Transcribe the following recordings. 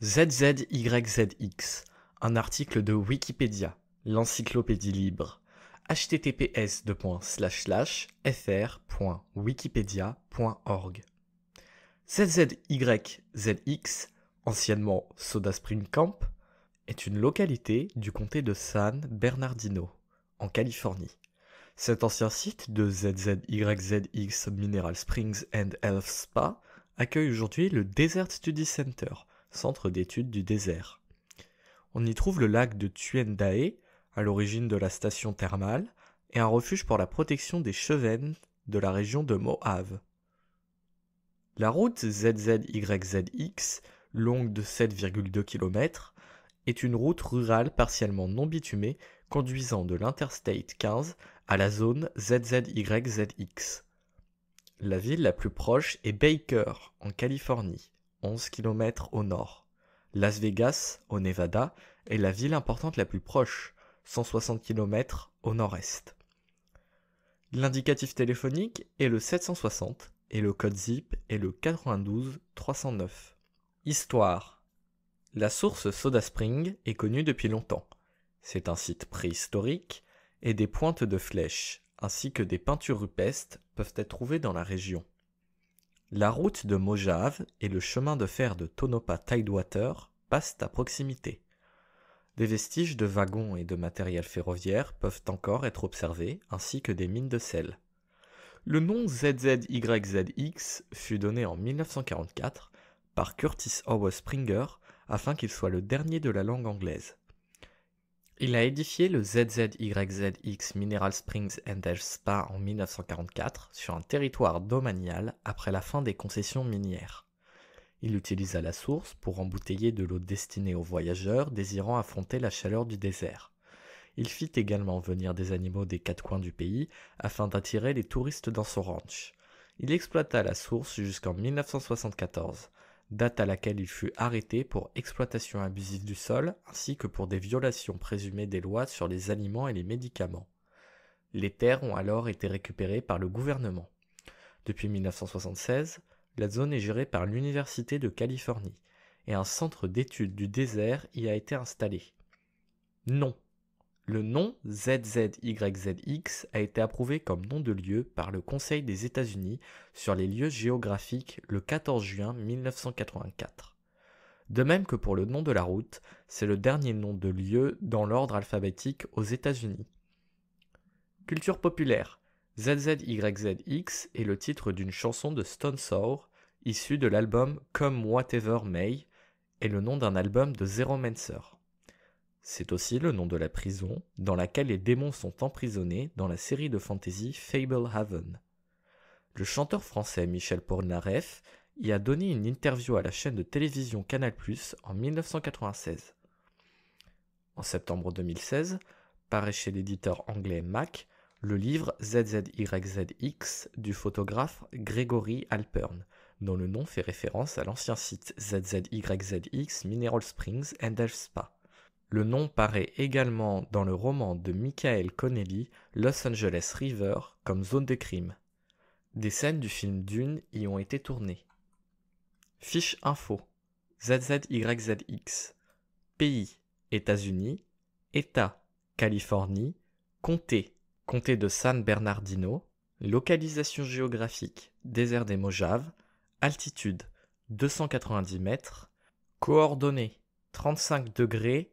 ZZYZX, un article de Wikipédia, l'encyclopédie libre. https://fr.wikipedia.org. ZZYZX, anciennement Soda Spring Camp, est une localité du comté de San Bernardino, en Californie. Cet ancien site de ZZYZX Mineral Springs and Health Spa accueille aujourd'hui le Desert Study Center, centre d'études du désert. On y trouve le lac de Tuendae, à l'origine de la station thermale, et un refuge pour la protection des chevennes de la région de Moave. La route ZZYZX, longue de 7,2 km, est une route rurale partiellement non bitumée conduisant de l'Interstate 15 à la zone ZZYZX. La ville la plus proche est Baker, en Californie. 11 km au nord. Las Vegas, au Nevada, est la ville importante la plus proche, 160 km au nord-est. L'indicatif téléphonique est le 760 et le code zip est le 92 Histoire. La source Soda Spring est connue depuis longtemps. C'est un site préhistorique et des pointes de flèches ainsi que des peintures rupestres peuvent être trouvées dans la région. La route de Mojave et le chemin de fer de Tonopah Tidewater passent à proximité. Des vestiges de wagons et de matériel ferroviaire peuvent encore être observés, ainsi que des mines de sel. Le nom ZZYZX fut donné en 1944 par Curtis Howard Springer afin qu'il soit le dernier de la langue anglaise. Il a édifié le ZZYZX Mineral Springs El Spa en 1944 sur un territoire domanial après la fin des concessions minières. Il utilisa la source pour embouteiller de l'eau destinée aux voyageurs désirant affronter la chaleur du désert. Il fit également venir des animaux des quatre coins du pays afin d'attirer les touristes dans son ranch. Il exploita la source jusqu'en 1974, date à laquelle il fut arrêté pour exploitation abusive du sol ainsi que pour des violations présumées des lois sur les aliments et les médicaments. Les terres ont alors été récupérées par le gouvernement. Depuis 1976, la zone est gérée par l'Université de Californie et un centre d'études du désert y a été installé. Non, le nom ZZYZX a été approuvé comme nom de lieu par le Conseil des États-Unis sur les lieux géographiques le 14 juin 1984. De même que pour le nom de la route, c'est le dernier nom de lieu dans l'ordre alphabétique aux États-Unis. Culture populaire. ZZYZX est le titre d'une chanson de Stone Sour, issue de l'album Come Whatever May, et le nom d'un album de Zero Mencer. C'est aussi le nom de la prison dans laquelle les démons sont emprisonnés dans la série de fantasy Fablehaven. Le chanteur français Michel Pornareff y a donné une interview à la chaîne de télévision Canal+ en 1996. En septembre 2016, paraît chez l'éditeur anglais Mac le livre ZZYZX du photographe Gregory Alpern, dont le nom fait référence à l'ancien site ZZYZX Mineral Springs and Elf Spa. Le nom paraît également dans le roman de Michael Connelly, Los Angeles River, comme zone de crime. Des scènes du film Dune y ont été tournées. Fiche info ZZYZX Pays États-Unis État Californie Comté Comté de San Bernardino Localisation géographique Désert des Mojaves Altitude 290 mètres Coordonnées 35 degrés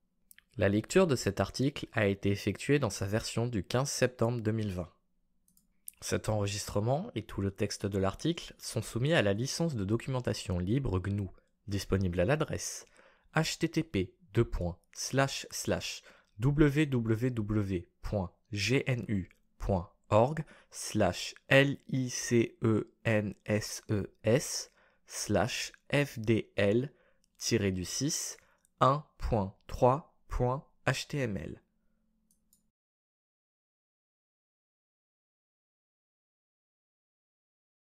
La lecture de cet article a été effectuée dans sa version du 15 septembre 2020. Cet enregistrement et tout le texte de l'article sont soumis à la licence de documentation libre GNU, disponible à l'adresse http www.gnu.org licenses fdl 6 1.3 HTML.